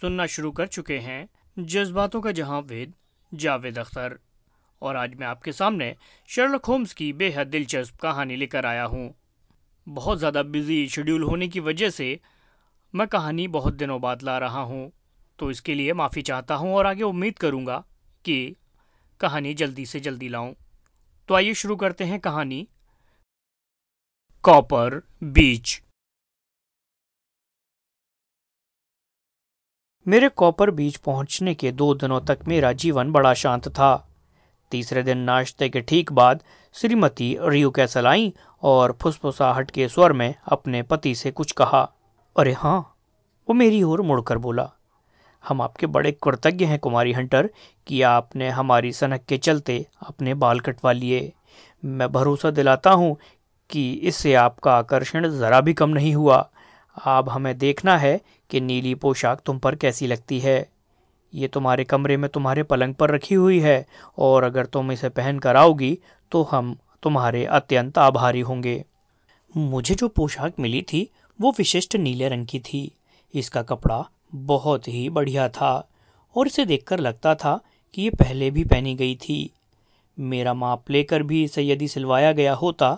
सुनना शुरू कर चुके हैं जज्बातों का जहां वेद जावेद अख्तर और आज मैं आपके सामने शर्लक होम्स की बेहद दिलचस्प कहानी लेकर आया हूँ बहुत ज़्यादा बिजी शेड्यूल होने की वजह से मैं कहानी बहुत दिनों बाद ला रहा हूं तो इसके लिए माफ़ी चाहता हूं और आगे उम्मीद करूंगा कि कहानी जल्दी से जल्दी लाऊं तो आइए शुरू करते हैं कहानी कॉपर बीच मेरे कॉपर बीच पहुंचने के दो दिनों तक मेरा जीवन बड़ा शांत था तीसरे दिन नाश्ते के ठीक बाद श्रीमती रियू कैसल आई और फुसफुसाहट के स्वर में अपने पति से कुछ कहा अरे हाँ वो मेरी ओर मुड़कर बोला हम आपके बड़े कृतज्ञ हैं कुमारी हंटर कि आपने हमारी सनक के चलते अपने बाल कटवा लिए मैं भरोसा दिलाता हूँ कि इससे आपका आकर्षण ज़रा भी कम नहीं हुआ आप हमें देखना है कि नीली पोशाक तुम पर कैसी लगती है ये तुम्हारे कमरे में तुम्हारे पलंग पर रखी हुई है और अगर तुम इसे पहन कर आओगी तो हम तुम्हारे अत्यंत आभारी होंगे मुझे जो पोशाक मिली थी वो विशिष्ट नीले रंग की थी इसका कपड़ा बहुत ही बढ़िया था और इसे देखकर लगता था कि ये पहले भी पहनी गई थी मेरा माप लेकर भी इसे यदि सिलवाया गया होता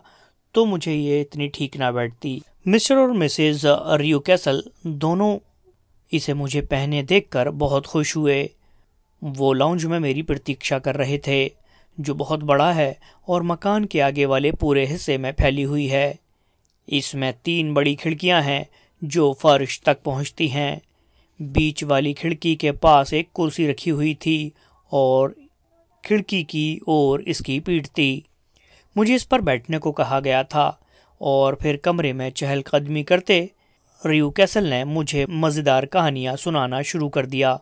तो मुझे ये इतनी ठीक ना बैठती मिस्टर और मिसेज रियो कैसल दोनों इसे मुझे पहने देखकर बहुत खुश हुए वो लाउंज में मेरी प्रतीक्षा कर रहे थे जो बहुत बड़ा है और मकान के आगे वाले पूरे हिस्से में फैली हुई है इसमें तीन बड़ी खिड़कियां हैं जो फर्श तक पहुंचती हैं बीच वाली खिड़की के पास एक कुर्सी रखी हुई थी और खिड़की की ओर इसकी पीट थी मुझे इस पर बैठने को कहा गया था और फिर कमरे में चहलकदमी करते रियू कैसल ने मुझे मज़ेदार कहानियाँ सुनाना शुरू कर दिया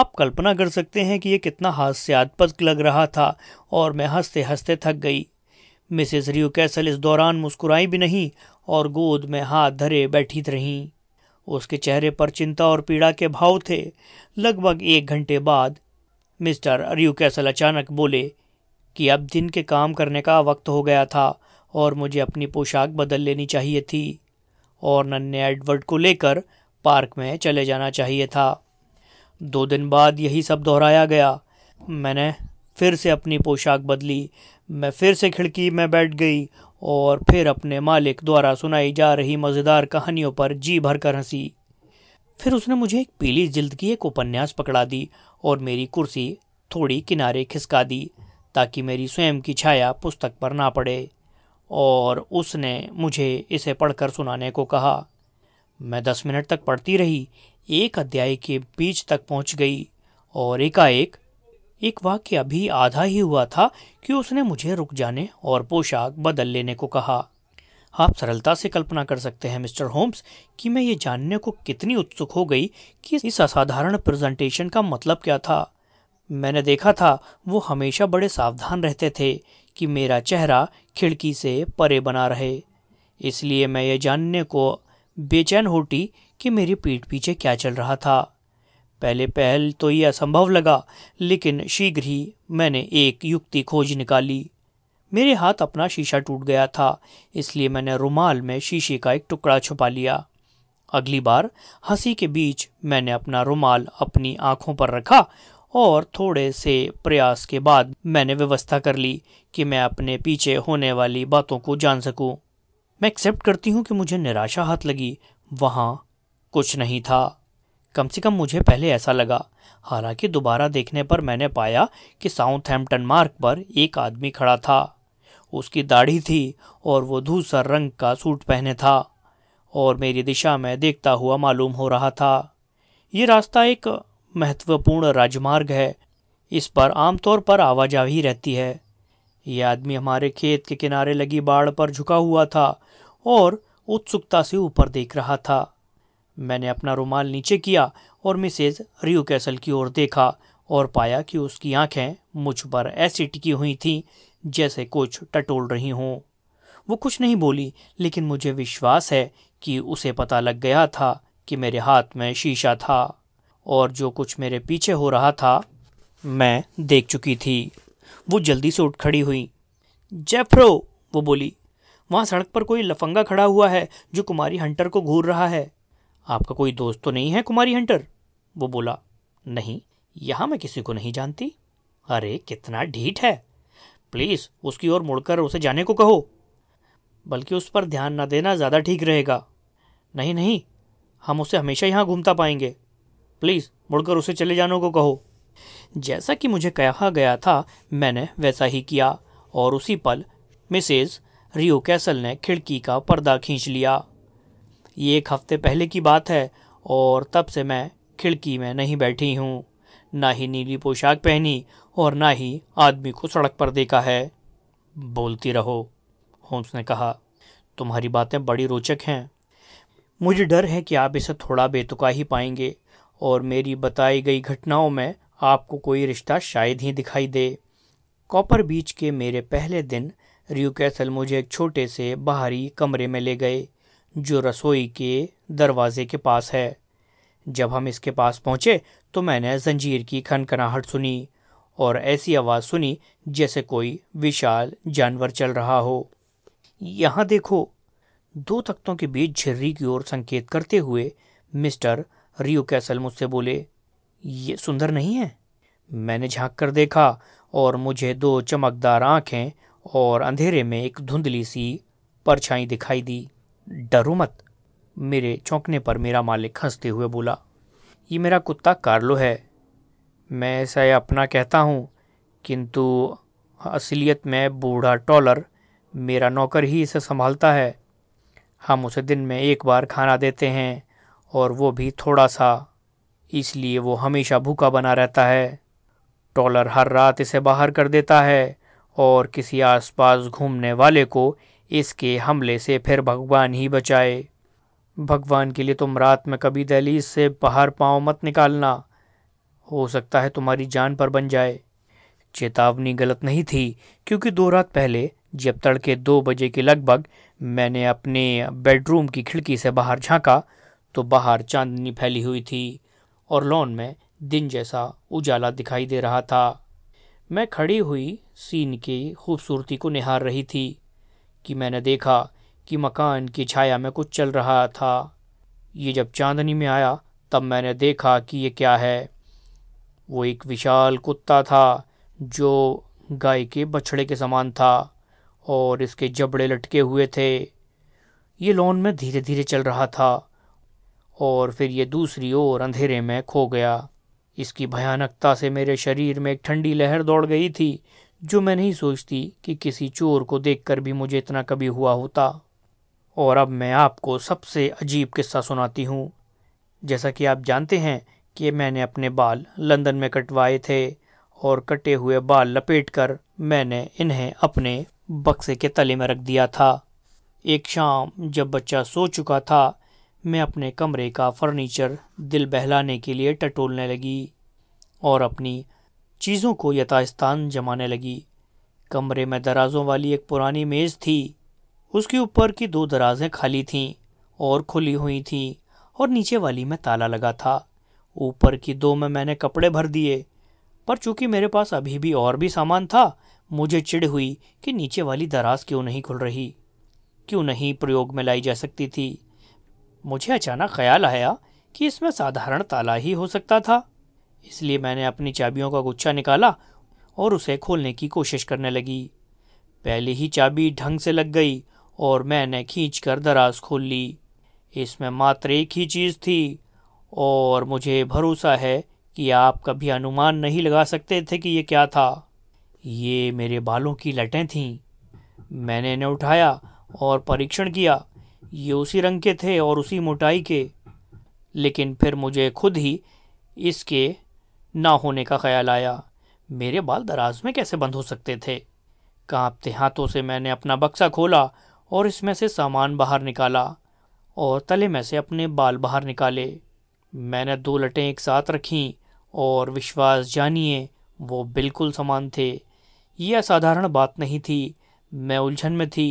आप कल्पना कर सकते हैं कि यह कितना हास्यास्पद लग रहा था और मैं हंसते हंसते थक गई मिसेस रियो कैसल इस दौरान मुस्कुराई भी नहीं और गोद में हाथ धरे बैठी रहीं उसके चेहरे पर चिंता और पीड़ा के भाव थे लगभग एक घंटे बाद मिस्टर रियो कैसल अचानक बोले कि अब दिन के काम करने का वक्त हो गया था और मुझे अपनी पोशाक बदल लेनी चाहिए थी और नन्हे एडवर्ड को लेकर पार्क में चले जाना चाहिए था दो दिन बाद यही सब दोहराया गया मैंने फिर से अपनी पोशाक बदली मैं फिर से खिड़की में बैठ गई और फिर अपने मालिक द्वारा सुनाई जा रही मज़ेदार कहानियों पर जी भर कर हंसी फिर उसने मुझे एक पीली जिल्द की एक उपन्यास पकड़ा दी और मेरी कुर्सी थोड़ी किनारे खिसका दी ताकि मेरी स्वयं की छाया पुस्तक पर ना पड़े और उसने मुझे इसे पढ़कर सुनाने को कहा मैं दस मिनट तक पढ़ती रही एक अध्याय के बीच तक पहुंच गई और एकाएक एक वाक्य अभी आधा ही हुआ था कि उसने मुझे रुक जाने और पोशाक बदल लेने को कहा आप सरलता से कल्पना कर सकते हैं मिस्टर होम्स कि मैं ये जानने को कितनी उत्सुक हो गई कि इस असाधारण प्रेजेंटेशन का मतलब क्या था मैंने देखा था वो हमेशा बड़े सावधान रहते थे कि मेरा चेहरा खिड़की से परे बना रहे इसलिए मैं ये जानने को बेचैन होती कि मेरी पीठ पीछे क्या चल रहा था पहले पहल तो ये असंभव लगा लेकिन शीघ्र ही मैंने एक युक्ति खोज निकाली मेरे हाथ अपना शीशा टूट गया था इसलिए मैंने रुमाल में शीशे का एक टुकड़ा छुपा लिया अगली बार हंसी के बीच मैंने अपना रुमाल अपनी आंखों पर रखा और थोड़े से प्रयास के बाद मैंने व्यवस्था कर ली कि मैं अपने पीछे होने वाली बातों को जान सकूं। मैं एक्सेप्ट करती हूं कि मुझे निराशा हाथ लगी वहां कुछ नहीं था कम से कम मुझे पहले ऐसा लगा हालांकि दोबारा देखने पर मैंने पाया कि साउथ हेम्पटन मार्क पर एक आदमी खड़ा था उसकी दाढ़ी थी और वो दूसरा रंग का सूट पहने था और मेरी दिशा में देखता हुआ मालूम हो रहा था ये रास्ता एक महत्वपूर्ण राजमार्ग है इस पर आमतौर पर आवाजाही रहती है ये आदमी हमारे खेत के किनारे लगी बाड़ पर झुका हुआ था और उत्सुकता से ऊपर देख रहा था मैंने अपना रुमाल नीचे किया और मिसेज रियो कैसल की ओर देखा और पाया कि उसकी आंखें मुझ पर ऐसी टिकी हुई थीं जैसे कुछ टटोल रही हों वो कुछ नहीं बोली लेकिन मुझे विश्वास है कि उसे पता लग गया था कि मेरे हाथ में शीशा था और जो कुछ मेरे पीछे हो रहा था मैं देख चुकी थी वो जल्दी से उठ खड़ी हुई जेफ्रो वो बोली वहाँ सड़क पर कोई लफंगा खड़ा हुआ है जो कुमारी हंटर को घूर रहा है आपका कोई दोस्त तो नहीं है कुमारी हंटर वो बोला नहीं यहाँ मैं किसी को नहीं जानती अरे कितना ढीठ है प्लीज़ उसकी ओर मुड़कर उसे जाने को कहो बल्कि उस पर ध्यान न देना ज़्यादा ठीक रहेगा नहीं नहीं हम उसे हमेशा यहाँ घूमता पाएंगे प्लीज़ मुड़कर उसे चले जाने को कहो जैसा कि मुझे कहा गया था मैंने वैसा ही किया और उसी पल मिसेज रियो कैसल ने खिड़की का पर्दा खींच लिया ये एक हफ्ते पहले की बात है और तब से मैं खिड़की में नहीं बैठी हूँ ना ही नीली पोशाक पहनी और ना ही आदमी को सड़क पर देखा है बोलती रहो होम्स ने कहा तुम्हारी बातें बड़ी रोचक हैं मुझे डर है कि आप इसे थोड़ा बेतुका ही पाएंगे और मेरी बताई गई घटनाओं में आपको कोई रिश्ता शायद ही दिखाई दे कॉपर बीच के मेरे पहले दिन रियू कैसल मुझे एक छोटे से बाहरी कमरे में ले गए जो रसोई के दरवाजे के पास है जब हम इसके पास पहुंचे तो मैंने जंजीर की खनखनाहट सुनी और ऐसी आवाज़ सुनी जैसे कोई विशाल जानवर चल रहा हो यहाँ देखो दो तख्तों के बीच झिर्री की ओर संकेत करते हुए मिस्टर रियो कैसल मुझसे बोले ये सुंदर नहीं है मैंने झांक कर देखा और मुझे दो चमकदार आंखें और अंधेरे में एक धुंधली सी परछाई दिखाई दी डरो मत मेरे चौंकने पर मेरा मालिक हंसते हुए बोला ये मेरा कुत्ता कार्लो है मैं ऐसा अपना कहता हूँ किंतु असलियत में बूढ़ा टॉलर मेरा नौकर ही इसे संभालता है हम उसे दिन में एक बार खाना देते हैं और वो भी थोड़ा सा इसलिए वो हमेशा भूखा बना रहता है टॉलर हर रात इसे बाहर कर देता है और किसी आसपास घूमने वाले को इसके हमले से फिर भगवान ही बचाए भगवान के लिए तुम रात में कभी दहलीज से बाहर पाँव मत निकालना हो सकता है तुम्हारी जान पर बन जाए चेतावनी गलत नहीं थी क्योंकि दो रात पहले जब तड़के दो बजे के लगभग मैंने अपने बेडरूम की खिड़की से बाहर झांका तो बाहर चांदनी फैली हुई थी और लॉन में दिन जैसा उजाला दिखाई दे रहा था मैं खड़ी हुई सीन की खूबसूरती को निहार रही थी कि मैंने देखा कि मकान की छाया में कुछ चल रहा था ये जब चांदनी में आया तब मैंने देखा कि ये क्या है वो एक विशाल कुत्ता था जो गाय के बछड़े के समान था और इसके जबड़े लटके हुए थे ये लॉन में धीरे धीरे चल रहा था और फिर ये दूसरी ओर अंधेरे में खो गया इसकी भयानकता से मेरे शरीर में एक ठंडी लहर दौड़ गई थी जो मैं नहीं सोचती कि किसी चोर को देखकर भी मुझे इतना कभी हुआ होता और अब मैं आपको सबसे अजीब किस्सा सुनाती हूँ जैसा कि आप जानते हैं कि मैंने अपने बाल लंदन में कटवाए थे और कटे हुए बाल लपेट कर मैंने इन्हें अपने बक्से के तले में रख दिया था एक शाम जब बच्चा सो चुका था मैं अपने कमरे का फर्नीचर दिल बहलाने के लिए टटोलने लगी और अपनी चीज़ों को यथास्थान जमाने लगी कमरे में दराजों वाली एक पुरानी मेज़ थी उसके ऊपर की दो दराजें खाली थीं और खुली हुई थीं और नीचे वाली में ताला लगा था ऊपर की दो में मैंने कपड़े भर दिए पर चूंकि मेरे पास अभी भी और भी सामान था मुझे चिढ़ हुई कि नीचे वाली दराज क्यों नहीं खुल रही क्यों नहीं प्रयोग में लाई जा सकती थी मुझे अचानक ख्याल आया कि इसमें साधारण ताला ही हो सकता था इसलिए मैंने अपनी चाबियों का गुच्छा निकाला और उसे खोलने की कोशिश करने लगी पहले ही चाबी ढंग से लग गई और मैंने खींच कर दराज खोल ली इसमें मात्र एक ही चीज़ थी और मुझे भरोसा है कि आप कभी अनुमान नहीं लगा सकते थे कि ये क्या था ये मेरे बालों की लटें थीं मैंने इन्हें उठाया और परीक्षण किया ये उसी रंग के थे और उसी मोटाई के लेकिन फिर मुझे खुद ही इसके ना होने का ख्याल आया मेरे बाल दराज में कैसे बंद हो सकते थे कांपते हाथों से मैंने अपना बक्सा खोला और इसमें से सामान बाहर निकाला और तले में से अपने बाल बाहर निकाले मैंने दो लटें एक साथ रखीं और विश्वास जानिए वो बिल्कुल समान थे यह असाधारण बात नहीं थी मैं उलझन में थी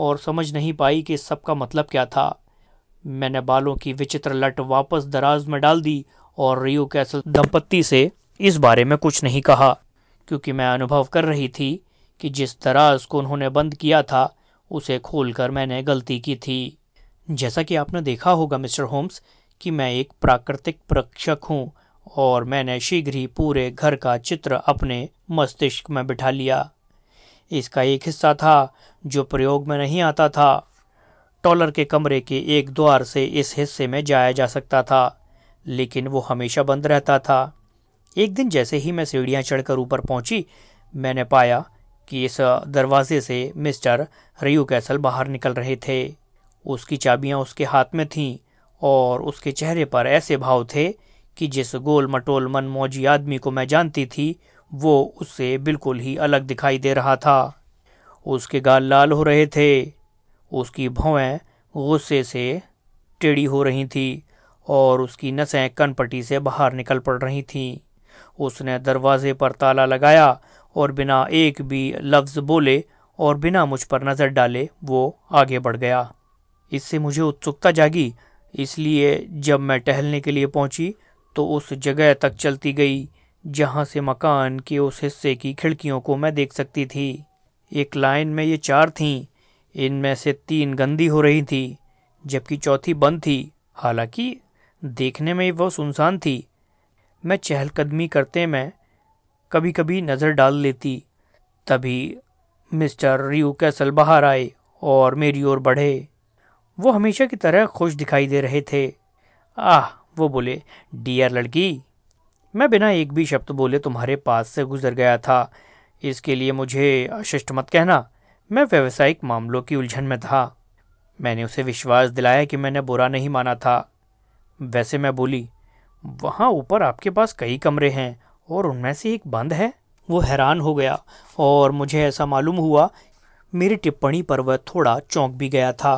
और समझ नहीं पाई कि सबका मतलब क्या था मैंने बालों की विचित्र लट वापस दराज में डाल दी और रियो कैसल दंपत्ति से इस बारे में कुछ नहीं कहा क्योंकि मैं अनुभव कर रही थी कि जिस दराज को उन्होंने बंद किया था उसे खोलकर मैंने गलती की थी जैसा कि आपने देखा होगा मिस्टर होम्स कि मैं एक प्राकृतिक प्रक्षक हूँ और मैंने शीघ्र ही पूरे घर का चित्र अपने मस्तिष्क में बिठा लिया इसका एक हिस्सा था जो प्रयोग में नहीं आता था टॉलर के कमरे के एक द्वार से इस हिस्से में जाया जा सकता था लेकिन वो हमेशा बंद रहता था एक दिन जैसे ही मैं सीढ़ियाँ चढ़कर ऊपर पहुँची मैंने पाया कि इस दरवाजे से मिस्टर रियू कैसल बाहर निकल रहे थे उसकी चाबियाँ उसके हाथ में थीं और उसके चेहरे पर ऐसे भाव थे कि जिस गोल मटोल मन मौजी आदमी को मैं जानती थी वो उससे बिल्कुल ही अलग दिखाई दे रहा था उसके गाल लाल हो रहे थे उसकी भौवें गुस्से से टेढ़ी हो रही थी और उसकी नसें कनपट्टी से बाहर निकल पड़ रही थीं उसने दरवाजे पर ताला लगाया और बिना एक भी लफ्ज़ बोले और बिना मुझ पर नज़र डाले वो आगे बढ़ गया इससे मुझे उत्सुकता जागी इसलिए जब मैं टहलने के लिए पहुंची तो उस जगह तक चलती गई जहां से मकान के उस हिस्से की खिड़कियों को मैं देख सकती थी एक लाइन में ये चार थीं इनमें से तीन गंदी हो रही थी जबकि चौथी बंद थी हालांकि देखने में वह सुनसान थी मैं चहलकदमी करते में कभी कभी नज़र डाल लेती तभी मिस्टर रियू कैसल बाहर आए और मेरी ओर बढ़े वो हमेशा की तरह खुश दिखाई दे रहे थे आह वो बोले डियर लड़की मैं बिना एक भी शब्द बोले तुम्हारे पास से गुजर गया था इसके लिए मुझे अशिष्ट मत कहना मैं व्यवसायिक मामलों की उलझन में था मैंने उसे विश्वास दिलाया कि मैंने बुरा नहीं माना था वैसे मैं बोली वहाँ ऊपर आपके पास कई कमरे हैं और उनमें से एक बंद है वो हैरान हो गया और मुझे ऐसा मालूम हुआ मेरी टिप्पणी पर वह थोड़ा चौंक भी गया था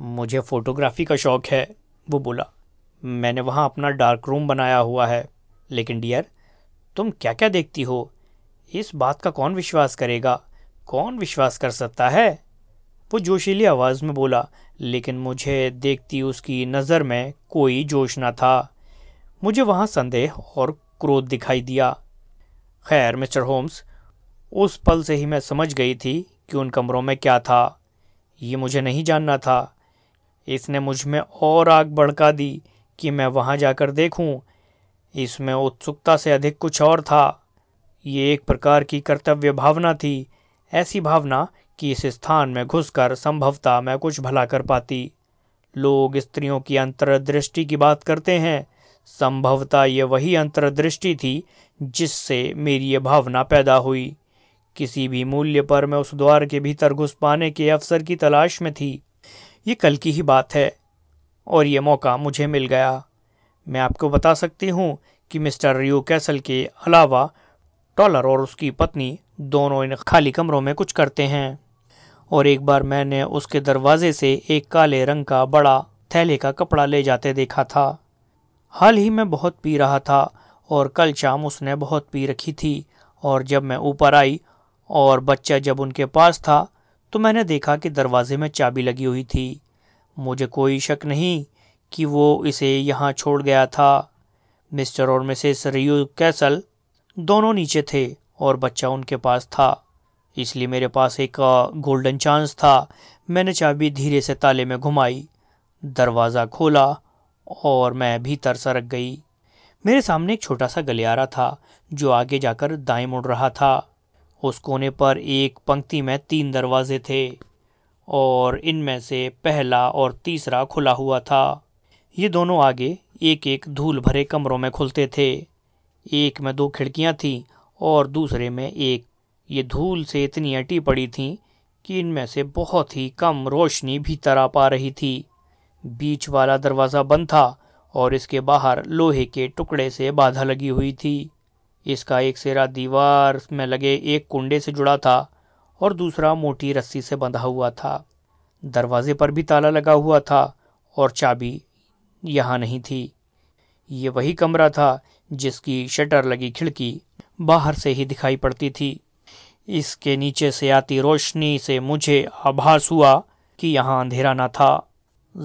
मुझे फ़ोटोग्राफी का शौक़ है वो बोला मैंने वहाँ अपना डार्क रूम बनाया हुआ है लेकिन डियर तुम क्या क्या देखती हो इस बात का कौन विश्वास करेगा कौन विश्वास कर सकता है वो जोशीली आवाज़ में बोला लेकिन मुझे देखती उसकी नज़र में कोई जोश न था मुझे वहाँ संदेह और क्रोध दिखाई दिया खैर मिस्टर होम्स उस पल से ही मैं समझ गई थी कि उन कमरों में क्या था ये मुझे नहीं जानना था इसने मुझ में और आग भड़का दी कि मैं वहाँ जाकर देखूं इसमें उत्सुकता से अधिक कुछ और था ये एक प्रकार की कर्तव्य भावना थी ऐसी भावना कि इस स्थान में घुसकर संभवतः मैं कुछ भला कर पाती लोग स्त्रियों की अंतर्दृष्टि की बात करते हैं संभवतः ये वही अंतर्दृष्टि थी जिससे मेरी ये भावना पैदा हुई किसी भी मूल्य पर मैं उस द्वार के भीतर घुस पाने के अवसर की तलाश में थी ये कल की ही बात है और ये मौका मुझे मिल गया मैं आपको बता सकती हूँ कि मिस्टर रियो कैसल के अलावा टॉलर और उसकी पत्नी दोनों इन खाली कमरों में कुछ करते हैं और एक बार मैंने उसके दरवाजे से एक काले रंग का बड़ा थैले का कपड़ा ले जाते देखा था हाल ही में बहुत पी रहा था और कल शाम उसने बहुत पी रखी थी और जब मैं ऊपर आई और बच्चा जब उनके पास था तो मैंने देखा कि दरवाजे में चाबी लगी हुई थी मुझे कोई शक नहीं कि वो इसे यहाँ छोड़ गया था मिस्टर और मिसेस रियो कैसल दोनों नीचे थे और बच्चा उनके पास था इसलिए मेरे पास एक गोल्डन चांस था मैंने चाबी धीरे से ताले में घुमाई दरवाज़ा खोला और मैं भीतर सरक गई मेरे सामने एक छोटा सा गलियारा था जो आगे जाकर दाएं मुड़ रहा था उस कोने पर एक पंक्ति में तीन दरवाजे थे और इनमें से पहला और तीसरा खुला हुआ था ये दोनों आगे एक एक धूल भरे कमरों में खुलते थे एक में दो खिड़कियां थीं और दूसरे में एक ये धूल से इतनी अटी पड़ी थीं कि इनमें से बहुत ही कम रोशनी भीतर आ पा रही थी बीच वाला दरवाज़ा बंद था और इसके बाहर लोहे के टुकड़े से बाधा लगी हुई थी इसका एक सिरा दीवार में लगे एक कुंडे से जुड़ा था और दूसरा मोटी रस्सी से बंधा हुआ था दरवाजे पर भी ताला लगा हुआ था और चाबी यहाँ नहीं थी ये वही कमरा था जिसकी शटर लगी खिड़की बाहर से ही दिखाई पड़ती थी इसके नीचे से आती रोशनी से मुझे आभास हुआ कि यहाँ अंधेरा ना था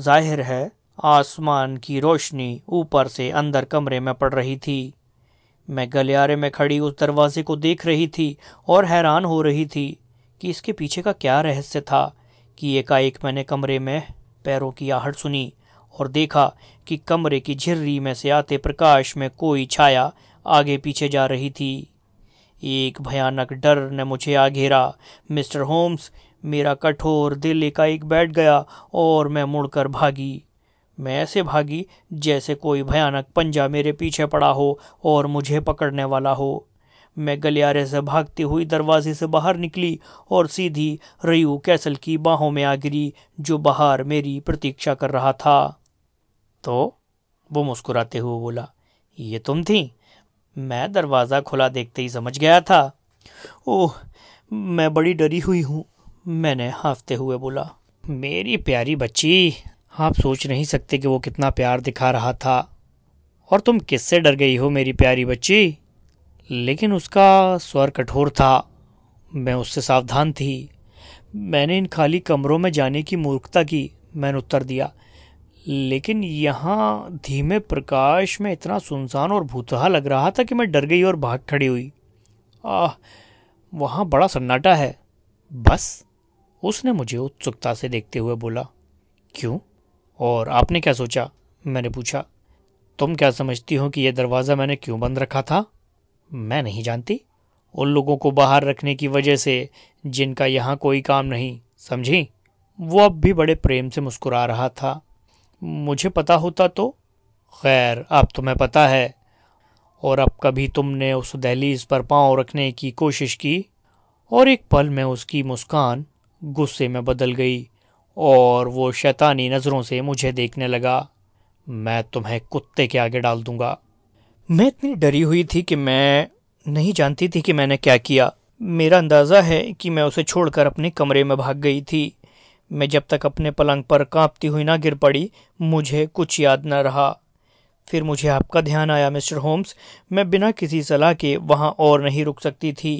जाहिर है आसमान की रोशनी ऊपर से अंदर कमरे में पड़ रही थी मैं गलियारे में खड़ी उस दरवाजे को देख रही थी और हैरान हो रही थी कि इसके पीछे का क्या रहस्य था कि एकाएक मैंने कमरे में पैरों की आहट सुनी और देखा कि कमरे की झिर्री में से आते प्रकाश में कोई छाया आगे पीछे जा रही थी एक भयानक डर ने मुझे आ घेरा मिस्टर होम्स मेरा कठोर दिल एकाएक बैठ गया और मैं मुड़कर भागी मैं ऐसे भागी जैसे कोई भयानक पंजा मेरे पीछे पड़ा हो और मुझे पकड़ने वाला हो मैं गलियारे से भागती हुई दरवाजे से बाहर निकली और सीधी रयू कैसल की बाहों में आ गिरी जो बाहर मेरी प्रतीक्षा कर रहा था तो वो मुस्कुराते हुए बोला ये तुम थी मैं दरवाज़ा खुला देखते ही समझ गया था ओह मैं बड़ी डरी हुई हूँ मैंने हाँफते हुए बोला मेरी प्यारी बच्ची आप सोच नहीं सकते कि वो कितना प्यार दिखा रहा था और तुम किससे डर गई हो मेरी प्यारी बच्ची लेकिन उसका स्वर कठोर था मैं उससे सावधान थी मैंने इन खाली कमरों में जाने की मूर्खता की मैंने उत्तर दिया लेकिन यहाँ धीमे प्रकाश में इतना सुनसान और भूतहा लग रहा था कि मैं डर गई और भाग खड़ी हुई आह वहाँ बड़ा सन्नाटा है बस उसने मुझे उत्सुकता से देखते हुए बोला क्यों और आपने क्या सोचा मैंने पूछा तुम क्या समझती हो कि यह दरवाज़ा मैंने क्यों बंद रखा था मैं नहीं जानती उन लोगों को बाहर रखने की वजह से जिनका यहाँ कोई काम नहीं समझी वो अब भी बड़े प्रेम से मुस्कुरा रहा था मुझे पता होता तो खैर अब तुम्हें पता है और अब कभी तुमने उस दहलीज पर पांव रखने की कोशिश की और एक पल में उसकी मुस्कान गुस्से में बदल गई और वो शैतानी नज़रों से मुझे देखने लगा मैं तुम्हें कुत्ते के आगे डाल दूंगा मैं इतनी डरी हुई थी कि मैं नहीं जानती थी कि मैंने क्या किया मेरा अंदाज़ा है कि मैं उसे छोड़कर अपने कमरे में भाग गई थी मैं जब तक अपने पलंग पर कांपती हुई ना गिर पड़ी मुझे कुछ याद न रहा फिर मुझे आपका ध्यान आया मिस्टर होम्स मैं बिना किसी सलाह के वहाँ और नहीं रुक सकती थी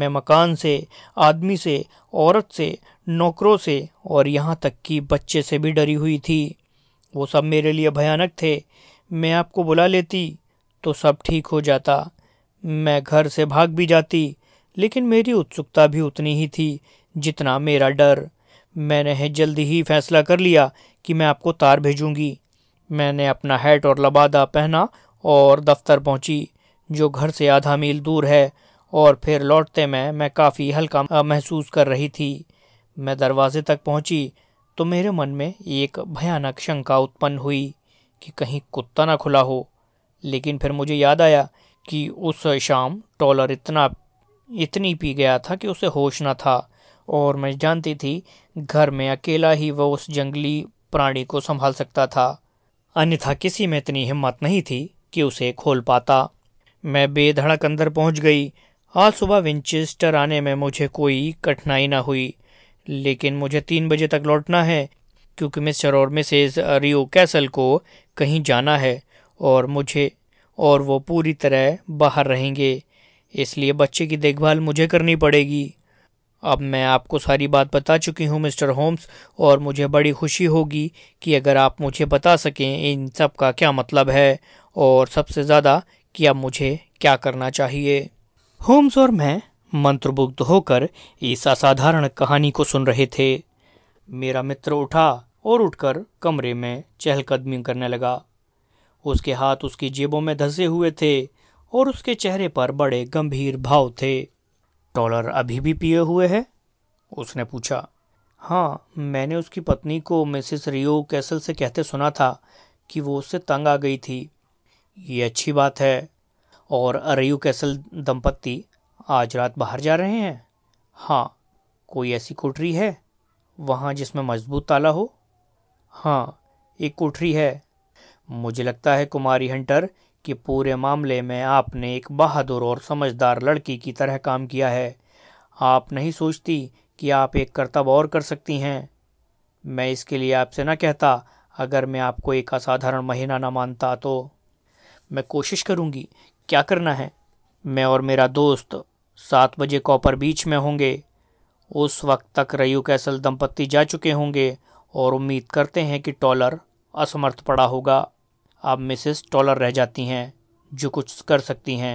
मैं मकान से आदमी से औरत से नौकरों से और यहाँ तक कि बच्चे से भी डरी हुई थी वो सब मेरे लिए भयानक थे मैं आपको बुला लेती तो सब ठीक हो जाता मैं घर से भाग भी जाती लेकिन मेरी उत्सुकता भी उतनी ही थी जितना मेरा डर मैंने जल्दी ही फैसला कर लिया कि मैं आपको तार भेजूंगी मैंने अपना हैट और लबादा पहना और दफ्तर पहुंची जो घर से आधा मील दूर है और फिर लौटते में मैं काफ़ी हल्का महसूस कर रही थी मैं दरवाजे तक पहुंची तो मेरे मन में एक भयानक शंका उत्पन्न हुई कि कहीं कुत्ता ना खुला हो लेकिन फिर मुझे याद आया कि उस शाम टॉलर इतना इतनी पी गया था कि उसे होश ना था और मैं जानती थी घर में अकेला ही वह उस जंगली प्राणी को संभाल सकता था अन्यथा किसी में इतनी हिम्मत नहीं थी कि उसे खोल पाता मैं बेधड़क अंदर पहुंच गई आज सुबह विंचेस्टर आने में मुझे कोई कठिनाई ना हुई लेकिन मुझे तीन बजे तक लौटना है क्योंकि मिस्टर और मिसेज रियो कैसल को कहीं जाना है और मुझे और वो पूरी तरह बाहर रहेंगे इसलिए बच्चे की देखभाल मुझे करनी पड़ेगी अब मैं आपको सारी बात बता चुकी हूँ मिस्टर होम्स और मुझे बड़ी खुशी होगी कि अगर आप मुझे बता सकें इन सब का क्या मतलब है और सबसे ज़्यादा कि अब मुझे क्या करना चाहिए होम्स और मैं मंत्रमुग्ध होकर इस असाधारण कहानी को सुन रहे थे मेरा मित्र उठा और उठकर कमरे में चहलकदमी करने लगा उसके हाथ उसकी जेबों में धसे हुए थे और उसके चेहरे पर बड़े गंभीर भाव थे डॉलर अभी भी पिए हुए है उसने पूछा हाँ मैंने उसकी पत्नी को मिसिस रियो कैसल से कहते सुना था कि वो उससे तंग आ गई थी ये अच्छी बात है और रियो कैसल दंपत्ति आज रात बाहर जा रहे हैं हाँ कोई ऐसी कोठरी है वहाँ जिसमें मजबूत ताला हो हाँ एक कोठरी है मुझे लगता है कुमारी हंटर कि पूरे मामले में आपने एक बहादुर और समझदार लड़की की तरह काम किया है आप नहीं सोचती कि आप एक करतब और कर सकती हैं मैं इसके लिए आपसे ना कहता अगर मैं आपको एक असाधारण महीना ना मानता तो मैं कोशिश करूंगी क्या करना है मैं और मेरा दोस्त सात बजे कॉपर बीच में होंगे उस वक्त तक रयू कैसल दंपत्ति जा चुके होंगे और उम्मीद करते हैं कि टॉलर असमर्थ पड़ा होगा आप मिसेस टॉलर रह जाती हैं जो कुछ कर सकती हैं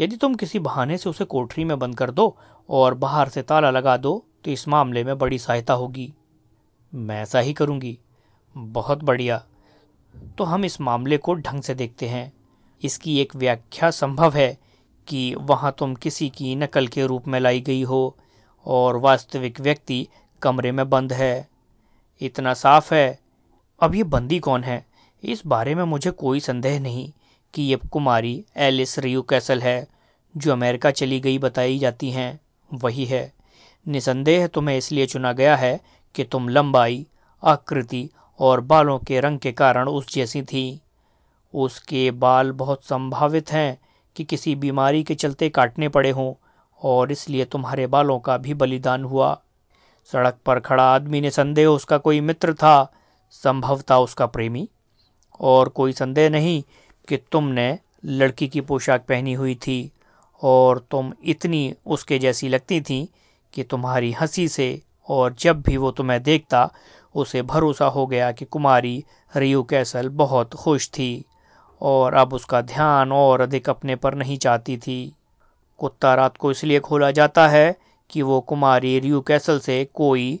यदि तुम किसी बहाने से उसे कोठरी में बंद कर दो और बाहर से ताला लगा दो तो इस मामले में बड़ी सहायता होगी मैं ऐसा ही करूँगी बहुत बढ़िया तो हम इस मामले को ढंग से देखते हैं इसकी एक व्याख्या संभव है कि वहाँ तुम किसी की नकल के रूप में लाई गई हो और वास्तविक व्यक्ति कमरे में बंद है इतना साफ है अब ये बंदी कौन है इस बारे में मुझे कोई संदेह नहीं कि ये कुमारी एलिस रियू कैसल है जो अमेरिका चली गई बताई जाती हैं वही है निसंदेह तुम्हें इसलिए चुना गया है कि तुम लंबाई आकृति और बालों के रंग के कारण उस जैसी थी उसके बाल बहुत संभावित हैं कि किसी बीमारी के चलते काटने पड़े हों और इसलिए तुम्हारे बालों का भी बलिदान हुआ सड़क पर खड़ा आदमी ने संदेह उसका कोई मित्र था संभवतः उसका प्रेमी और कोई संदेह नहीं कि तुमने लड़की की पोशाक पहनी हुई थी और तुम इतनी उसके जैसी लगती थी कि तुम्हारी हंसी से और जब भी वो तुम्हें देखता उसे भरोसा हो गया कि कुमारी रियू कैसल बहुत खुश थी और अब उसका ध्यान और अधिक अपने पर नहीं चाहती थी कुत्ता रात को इसलिए खोला जाता है कि वो कुमारी रियू कैसल से कोई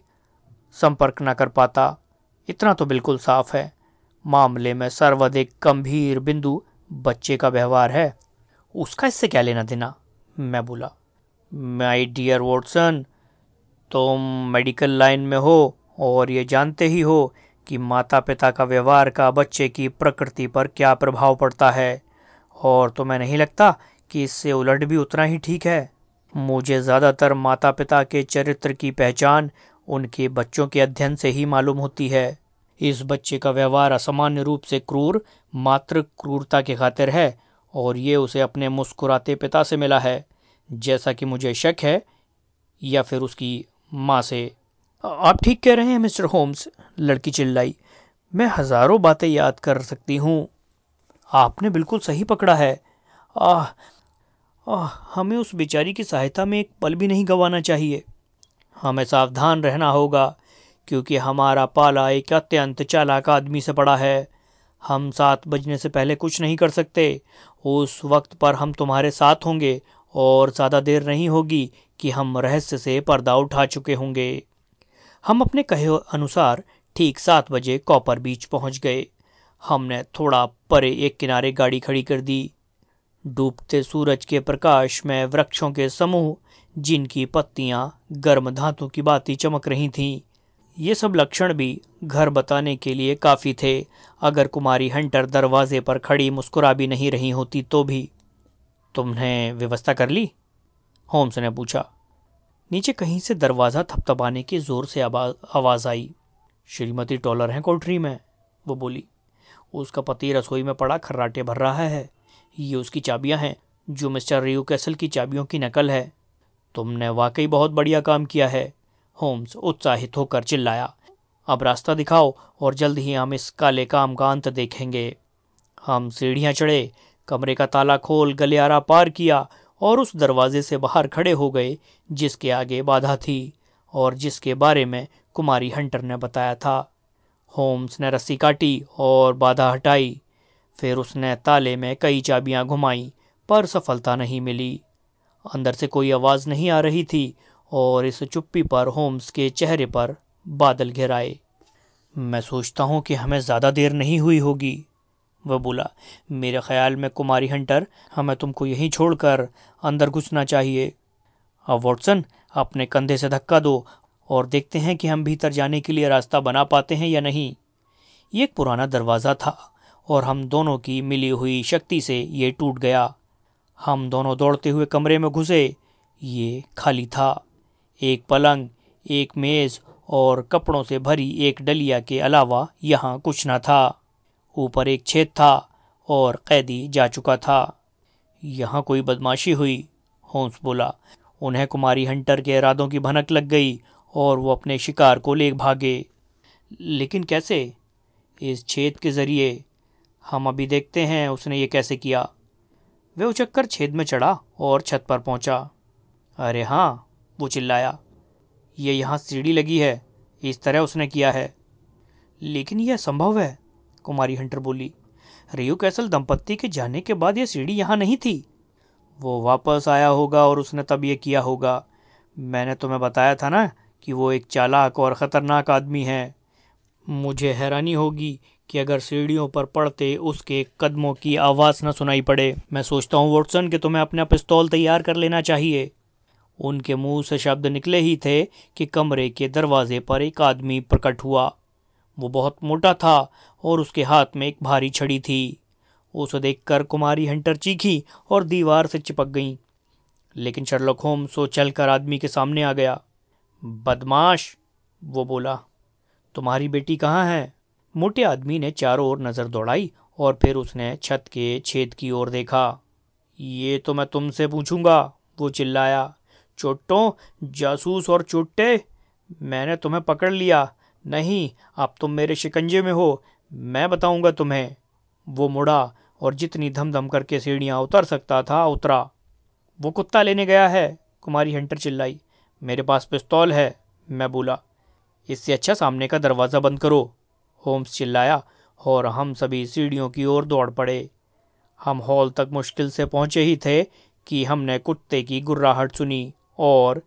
संपर्क न कर पाता इतना तो बिल्कुल साफ है मामले में सर्वाधिक गंभीर बिंदु बच्चे का व्यवहार है उसका इससे क्या लेना देना मैं बोला माई डियर वॉटसन तुम मेडिकल लाइन में हो और ये जानते ही हो कि माता पिता का व्यवहार का बच्चे की प्रकृति पर क्या प्रभाव पड़ता है और तुम्हें तो नहीं लगता कि इससे उलट भी उतना ही ठीक है मुझे ज़्यादातर माता पिता के चरित्र की पहचान उनके बच्चों के अध्ययन से ही मालूम होती है इस बच्चे का व्यवहार असामान्य रूप से क्रूर मात्र क्रूरता के खातिर है और ये उसे अपने मुस्कुराते पिता से मिला है जैसा कि मुझे शक है या फिर उसकी माँ से आप ठीक कह रहे हैं मिस्टर होम्स लड़की चिल्लाई मैं हज़ारों बातें याद कर सकती हूँ आपने बिल्कुल सही पकड़ा है आह आह हमें उस बेचारी की सहायता में एक पल भी नहीं गंवाना चाहिए हमें सावधान रहना होगा क्योंकि हमारा पाला एक अत्यंत चालाक आदमी से पड़ा है हम सात बजने से पहले कुछ नहीं कर सकते उस वक्त पर हम तुम्हारे साथ होंगे और ज़्यादा देर नहीं होगी कि हम रहस्य से पर्दा उठा चुके होंगे हम अपने कहे अनुसार ठीक सात बजे कॉपर बीच पहुंच गए हमने थोड़ा परे एक किनारे गाड़ी खड़ी कर दी डूबते सूरज के प्रकाश में वृक्षों के समूह जिनकी पत्तियां गर्म धातु की बाती चमक रही थीं ये सब लक्षण भी घर बताने के लिए काफ़ी थे अगर कुमारी हंटर दरवाजे पर खड़ी मुस्कुरा भी नहीं रही होती तो भी तुमने व्यवस्था कर ली होम्स ने पूछा नीचे कहीं से दरवाज़ा थपथपाने की ज़ोर से आवाज़ आई श्रीमती टॉलर हैं कोल्ट्री में वो बोली उसका पति रसोई में पड़ा खर्राटे भर रहा है ये उसकी चाबियां हैं जो मिस्टर रियू कैसल की चाबियों की नकल है तुमने वाकई बहुत बढ़िया काम किया है होम्स उत्साहित होकर चिल्लाया अब रास्ता दिखाओ और जल्द ही हम इस काले काम का अंत देखेंगे हम सीढ़ियाँ चढ़े कमरे का ताला खोल गलियारा पार किया और उस दरवाजे से बाहर खड़े हो गए जिसके आगे बाधा थी और जिसके बारे में कुमारी हंटर ने बताया था होम्स ने रस्सी काटी और बाधा हटाई फिर उसने ताले में कई चाबियां घुमाई पर सफलता नहीं मिली अंदर से कोई आवाज़ नहीं आ रही थी और इस चुप्पी पर होम्स के चेहरे पर बादल घिर आए मैं सोचता हूँ कि हमें ज़्यादा देर नहीं हुई होगी वह बोला मेरे ख्याल में कुमारी हंटर हमें तुमको यहीं छोड़कर अंदर घुसना चाहिए अब वॉटसन अपने कंधे से धक्का दो और देखते हैं कि हम भीतर जाने के लिए रास्ता बना पाते हैं या नहीं ये एक पुराना दरवाज़ा था और हम दोनों की मिली हुई शक्ति से ये टूट गया हम दोनों दौड़ते हुए कमरे में घुसे ये खाली था एक पलंग एक मेज और कपड़ों से भरी एक डलिया के अलावा यहाँ कुछ न था ऊपर एक छेद था और कैदी जा चुका था यहाँ कोई बदमाशी हुई होम्स बोला उन्हें कुमारी हंटर के इरादों की भनक लग गई और वो अपने शिकार को ले भागे लेकिन कैसे इस छेद के ज़रिए हम अभी देखते हैं उसने ये कैसे किया वे उचक्कर छेद में चढ़ा और छत पर पहुंचा। अरे हाँ वो चिल्लाया ये यहाँ सीढ़ी लगी है इस तरह उसने किया है लेकिन यह संभव है कुमारी हंटर बोली रियो कैसल दंपत्ति के जाने के बाद यह सीढ़ी यहाँ नहीं थी वो वापस आया होगा और उसने तब यह किया होगा मैंने तुम्हें बताया था ना कि वो एक चालाक और ख़तरनाक आदमी है मुझे हैरानी होगी कि अगर सीढ़ियों पर पड़ते उसके कदमों की आवाज़ न सुनाई पड़े मैं सोचता हूँ वोटसन कि तुम्हें अपना पिस्तौल तैयार कर लेना चाहिए उनके मुंह से शब्द निकले ही थे कि कमरे के दरवाजे पर एक आदमी प्रकट हुआ वो बहुत मोटा था और उसके हाथ में एक भारी छड़ी थी उसे देखकर कुमारी हंटर चीखी और दीवार से चिपक गई लेकिन शर्लक सो चलकर आदमी के सामने आ गया बदमाश वो बोला तुम्हारी बेटी कहाँ है मोटे आदमी ने चारों ओर नज़र दौड़ाई और फिर उसने छत के छेद की ओर देखा ये तो मैं तुमसे पूछूंगा वो चिल्लाया चुट्टों जासूस और चुट्टे मैंने तुम्हें पकड़ लिया नहीं अब तुम मेरे शिकंजे में हो मैं बताऊंगा तुम्हें वो मुड़ा और जितनी धम धम करके सीढ़ियाँ उतर सकता था उतरा वो कुत्ता लेने गया है कुमारी हंटर चिल्लाई मेरे पास पिस्तौल है मैं बोला इससे अच्छा सामने का दरवाज़ा बंद करो होम्स चिल्लाया और हम सभी सीढ़ियों की ओर दौड़ पड़े हम हॉल तक मुश्किल से पहुंचे ही थे कि हमने कुत्ते की गुर्राहट सुनी और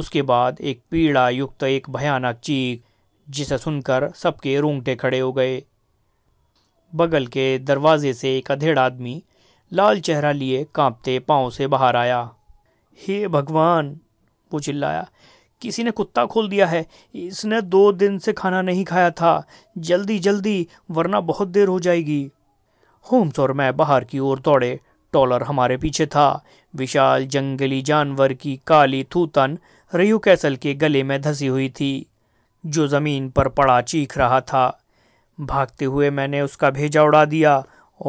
उसके बाद एक पीड़ा युक्त एक भयानक चीख जिसे सुनकर सबके रोंगटे खड़े हो गए बगल के दरवाजे से एक अधेड़ आदमी लाल चेहरा लिए कांपते पाँव से बाहर आया हे भगवान वो चिल्लाया किसी ने कुत्ता खोल दिया है इसने दो दिन से खाना नहीं खाया था जल्दी जल्दी वरना बहुत देर हो जाएगी होम्स और मैं बाहर की ओर दौड़े टॉलर हमारे पीछे था विशाल जंगली जानवर की काली थूतन रयू कैसल के गले में धसी हुई थी जो ज़मीन पर पड़ा चीख रहा था भागते हुए मैंने उसका भेजा उड़ा दिया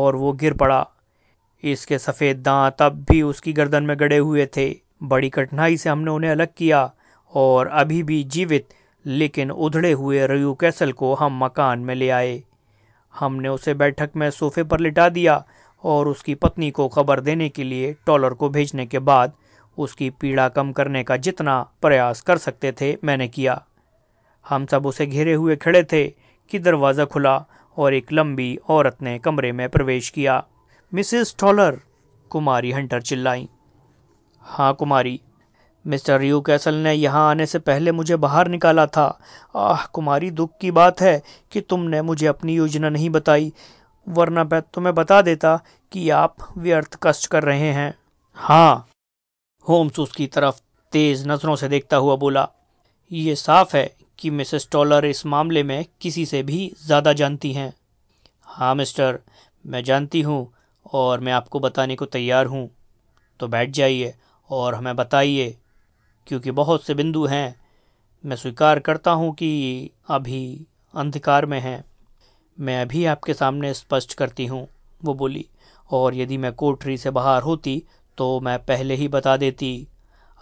और वो गिर पड़ा इसके सफ़ेद दांत अब भी उसकी गर्दन में गड़े हुए थे बड़ी कठिनाई से हमने उन्हें अलग किया और अभी भी जीवित लेकिन उधड़े हुए रयू कैसल को हम मकान में ले आए हमने उसे बैठक में सोफे पर लिटा दिया और उसकी पत्नी को खबर देने के लिए टॉलर को भेजने के बाद उसकी पीड़ा कम करने का जितना प्रयास कर सकते थे मैंने किया हम सब उसे घेरे हुए खड़े थे कि दरवाज़ा खुला और एक लंबी औरत ने कमरे में प्रवेश किया मिसेस टॉलर कुमारी हंटर चिल्लाई हाँ कुमारी मिस्टर रियू कैसल ने यहाँ आने से पहले मुझे बाहर निकाला था आह कुमारी दुख की बात है कि तुमने मुझे अपनी योजना नहीं बताई वरना तो मैं बता देता कि आप व्यर्थ कष्ट कर रहे हैं हाँ होम्स उसकी तरफ तेज नजरों से देखता हुआ बोला ये साफ है कि मिसेस टॉलर इस मामले में किसी से भी ज़्यादा जानती हैं हाँ मिस्टर मैं जानती हूँ और मैं आपको बताने को तैयार हूँ तो बैठ जाइए और हमें बताइए क्योंकि बहुत से बिंदु हैं मैं स्वीकार करता हूँ कि अभी अंधकार में हैं मैं अभी आपके सामने स्पष्ट करती हूँ वो बोली और यदि मैं कोठरी से बाहर होती तो मैं पहले ही बता देती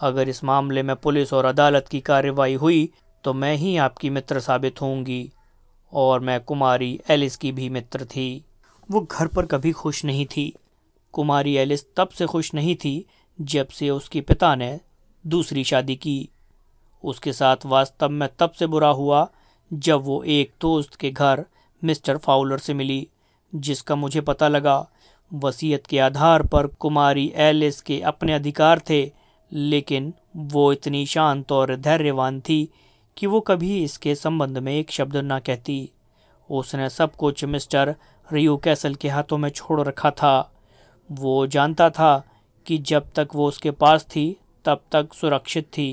अगर इस मामले में पुलिस और अदालत की कार्रवाई हुई तो मैं ही आपकी मित्र साबित होंगी और मैं कुमारी एलिस की भी मित्र थी वो घर पर कभी खुश नहीं थी कुमारी एलिस तब से खुश नहीं थी जब से उसके पिता ने दूसरी शादी की उसके साथ वास्तव में तब से बुरा हुआ जब वो एक दोस्त के घर मिस्टर फाउलर से मिली जिसका मुझे पता लगा वसीयत के आधार पर कुमारी एलिस के अपने अधिकार थे लेकिन वो इतनी शांत और धैर्यवान थी कि वो कभी इसके संबंध में एक शब्द ना कहती उसने सब कुछ मिस्टर रियो कैसल के हाथों में छोड़ रखा था वो जानता था कि जब तक वो उसके पास थी तब तक सुरक्षित थी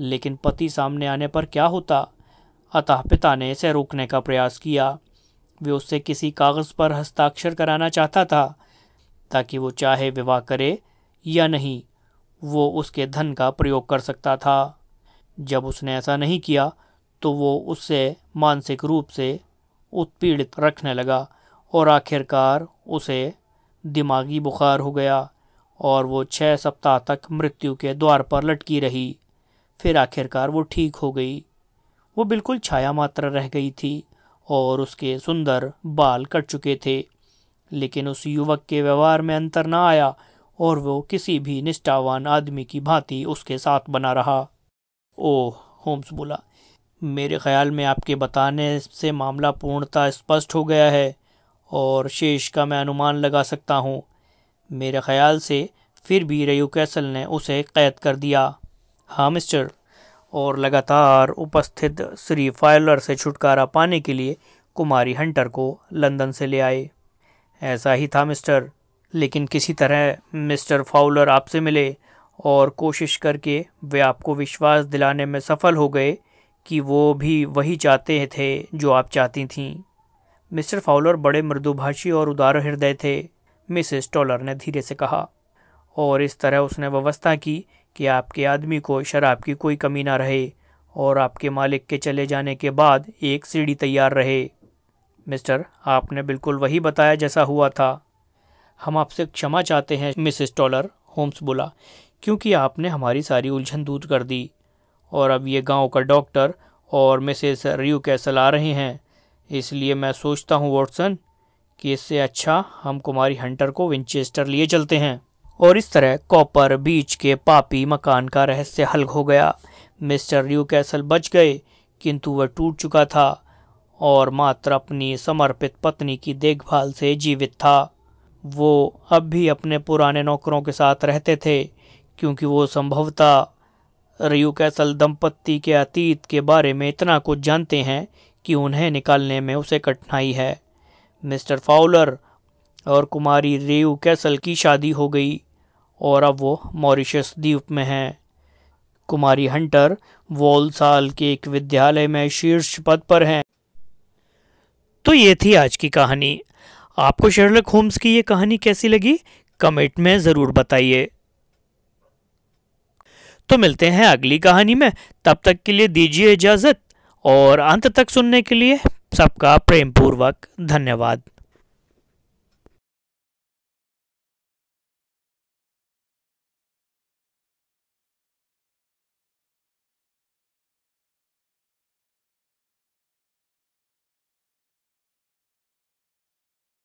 लेकिन पति सामने आने पर क्या होता अतः पिता ने इसे रोकने का प्रयास किया वे उससे किसी कागज़ पर हस्ताक्षर कराना चाहता था ताकि वो चाहे विवाह करे या नहीं वो उसके धन का प्रयोग कर सकता था जब उसने ऐसा नहीं किया तो वो उससे मानसिक रूप से उत्पीड़ित रखने लगा और आखिरकार उसे दिमागी बुखार हो गया और वो छः सप्ताह तक मृत्यु के द्वार पर लटकी रही फिर आखिरकार वो ठीक हो गई वो बिल्कुल छाया मात्र रह गई थी और उसके सुंदर बाल कट चुके थे लेकिन उस युवक के व्यवहार में अंतर न आया और वो किसी भी निष्ठावान आदमी की भांति उसके साथ बना रहा ओह होम्स बोला मेरे ख्याल में आपके बताने से मामला पूर्णतः स्पष्ट हो गया है और शेष का मैं अनुमान लगा सकता हूँ मेरे ख्याल से फिर भी रयू कैसल ने उसे कैद कर दिया हाँ मिस्टर और लगातार उपस्थित श्री फाइलर से छुटकारा पाने के लिए कुमारी हंटर को लंदन से ले आए ऐसा ही था मिस्टर लेकिन किसी तरह मिस्टर फाउलर आपसे मिले और कोशिश करके वे आपको विश्वास दिलाने में सफल हो गए कि वो भी वही चाहते थे जो आप चाहती थीं मिस्टर फाउलर बड़े मृदुभाषी और उदार हृदय थे मिसेस टॉलर ने धीरे से कहा और इस तरह उसने व्यवस्था की कि आपके आदमी को शराब की कोई कमी ना रहे और आपके मालिक के चले जाने के बाद एक सीढ़ी तैयार रहे मिस्टर आपने बिल्कुल वही बताया जैसा हुआ था हम आपसे क्षमा चाहते हैं मिसेस टॉलर होम्स बोला क्योंकि आपने हमारी सारी उलझन दूर कर दी और अब ये गांव का डॉक्टर और मिसेस रियू कैसल आ रहे हैं इसलिए मैं सोचता हूँ वॉटसन कि इससे अच्छा हम कुमारी हंटर को विंचेस्टर लिए चलते हैं और इस तरह कॉपर बीच के पापी मकान का रहस्य हल हो गया मिस्टर न्यू कैसल बच गए किंतु वह टूट चुका था और मात्र अपनी समर्पित पत्नी की देखभाल से जीवित था वो अब भी अपने पुराने नौकरों के साथ रहते थे क्योंकि वो संभवतः रयू कैसल दंपत्ति के अतीत के बारे में इतना कुछ जानते हैं कि उन्हें निकालने में उसे कठिनाई है मिस्टर फाउलर और कुमारी रेयू कैसल की शादी हो गई और अब वो मॉरिशस द्वीप में हैं कुमारी हंटर वोलसाल के एक विद्यालय में शीर्ष पद पर हैं तो ये थी आज की कहानी आपको शर्लक होम्स की ये कहानी कैसी लगी कमेंट में ज़रूर बताइए तो मिलते हैं अगली कहानी में तब तक के लिए दीजिए इजाज़त और अंत तक सुनने के लिए सबका प्रेम पूर्वक धन्यवाद